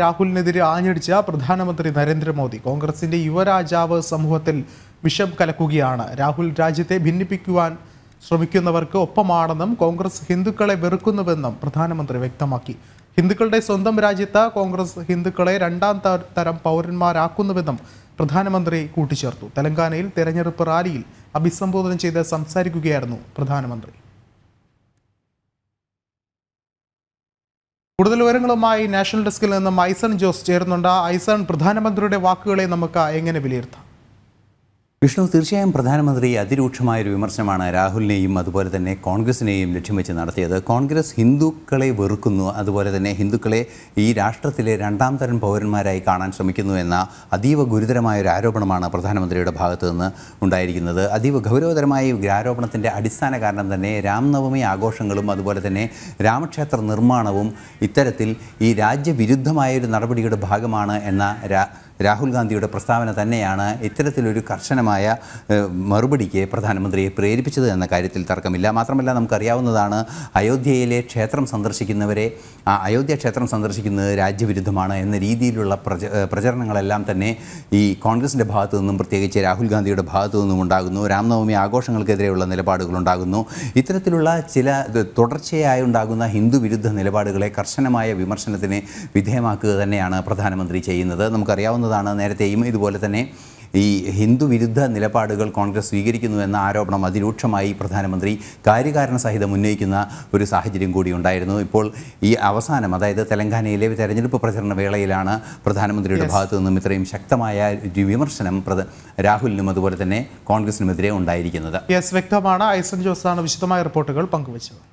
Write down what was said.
രാഹുലിനെതിരെ ആഞ്ഞടിച്ച പ്രധാനമന്ത്രി നരേന്ദ്രമോദി കോൺഗ്രസിന്റെ യുവരാജാവ് സമൂഹത്തിൽ വിഷം കലക്കുകയാണ് രാഹുൽ രാജ്യത്തെ ഭിന്നിപ്പിക്കുവാൻ ശ്രമിക്കുന്നവർക്ക് ഒപ്പമാണെന്നും കോൺഗ്രസ് ഹിന്ദുക്കളെ വെറുക്കുന്നുവെന്നും പ്രധാനമന്ത്രി വ്യക്തമാക്കി ഹിന്ദുക്കളുടെ സ്വന്തം രാജ്യത്ത് കോൺഗ്രസ് ഹിന്ദുക്കളെ രണ്ടാം തരം പൗരന്മാരാക്കുന്നുവെന്നും പ്രധാനമന്ത്രി കൂട്ടിച്ചേർത്തു തെലങ്കാനയിൽ തെരഞ്ഞെടുപ്പ് റാലിയിൽ അഭിസംബോധന ചെയ്ത് സംസാരിക്കുകയായിരുന്നു പ്രധാനമന്ത്രി കൂടുതൽ വിവരങ്ങളുമായി നാഷണൽ ഡെസ്കിൽ നിന്നും ഐസൺ ജോസ് ചേരുന്നുണ്ട് ഐസൺ പ്രധാനമന്ത്രിയുടെ വാക്കുകളെ നമുക്ക് എങ്ങനെ വിലയിരുത്താം വിഷ്ണു തീർച്ചയായും പ്രധാനമന്ത്രി അതിരൂക്ഷമായൊരു വിമർശനമാണ് രാഹുലിനെയും അതുപോലെ തന്നെ കോൺഗ്രസിനെയും ലക്ഷ്യം വെച്ച് നടത്തിയത് കോൺഗ്രസ് ഹിന്ദുക്കളെ വെറുക്കുന്നു അതുപോലെ തന്നെ ഹിന്ദുക്കളെ ഈ രാഷ്ട്രത്തിലെ രണ്ടാം തരം പൗരന്മാരായി കാണാൻ ശ്രമിക്കുന്നു എന്ന അതീവ ഗുരുതരമായ ഒരു ആരോപണമാണ് പ്രധാനമന്ത്രിയുടെ ഭാഗത്തു നിന്ന് ഉണ്ടായിരിക്കുന്നത് അതീവ ഗൗരവതരമായ ഈ ആരോപണത്തിൻ്റെ അടിസ്ഥാന കാരണം തന്നെ രാംനവമി ആഘോഷങ്ങളും അതുപോലെ തന്നെ രാമക്ഷേത്ര നിർമ്മാണവും ഇത്തരത്തിൽ ഈ രാജ്യവിരുദ്ധമായ ഒരു നടപടിയുടെ ഭാഗമാണ് എന്ന രാഹുൽ ഗാന്ധിയുടെ പ്രസ്താവന തന്നെയാണ് ഇത്തരത്തിലൊരു കർശനമായ മറുപടിക്ക് പ്രധാനമന്ത്രിയെ പ്രേരിപ്പിച്ചത് എന്ന കാര്യത്തിൽ തർക്കമില്ല മാത്രമല്ല നമുക്കറിയാവുന്നതാണ് അയോധ്യയിലെ ക്ഷേത്രം സന്ദർശിക്കുന്നവരെ അയോധ്യ ക്ഷേത്രം സന്ദർശിക്കുന്നത് രാജ്യവിരുദ്ധമാണ് എന്ന രീതിയിലുള്ള പ്രച പ്രചരണങ്ങളെല്ലാം തന്നെ ഈ കോൺഗ്രസിൻ്റെ ഭാഗത്തു നിന്നും പ്രത്യേകിച്ച് രാഹുൽ ഗാന്ധിയുടെ ഭാഗത്തു നിന്നും ഉണ്ടാകുന്നു രാംനവമി ആഘോഷങ്ങൾക്കെതിരെയുള്ള നിലപാടുകളുണ്ടാകുന്നു ഇത്തരത്തിലുള്ള ചില തുടർച്ചയായി ഉണ്ടാകുന്ന ഹിന്ദു വിരുദ്ധ നിലപാടുകളെ കർശനമായ വിമർശനത്തിന് വിധേയമാക്കുക തന്നെയാണ് പ്രധാനമന്ത്രി ചെയ്യുന്നത് നമുക്കറിയാവുന്ന കാണാവുന്നതാണ് നേരത്തെയും ഇതുപോലെ തന്നെ ഈ ഹിന്ദു വിരുദ്ധ നിലപാടുകൾ കോൺഗ്രസ് സ്വീകരിക്കുന്നു എന്ന ആരോപണം അതിരൂക്ഷമായി പ്രധാനമന്ത്രി കാര്യകാരണ സഹിതം ഉന്നയിക്കുന്ന ഒരു സാഹചര്യം കൂടി ഉണ്ടായിരുന്നു ഇപ്പോൾ ഈ അവസാനം അതായത് തെലങ്കാനയിലെ തെരഞ്ഞെടുപ്പ് പ്രചരണ വേളയിലാണ് പ്രധാനമന്ത്രിയുടെ ഭാഗത്തു നിന്നും ഇത്രയും ശക്തമായ വിമർശനം രാഹുലിനും അതുപോലെ തന്നെ കോൺഗ്രസിനുമെതിരെ ഉണ്ടായിരിക്കുന്നത് എസ് വ്യക്തമാണ് ഐസൻ ജോസാണ് വിശദമായ റിപ്പോർട്ടുകൾ പങ്കുവച്ചത്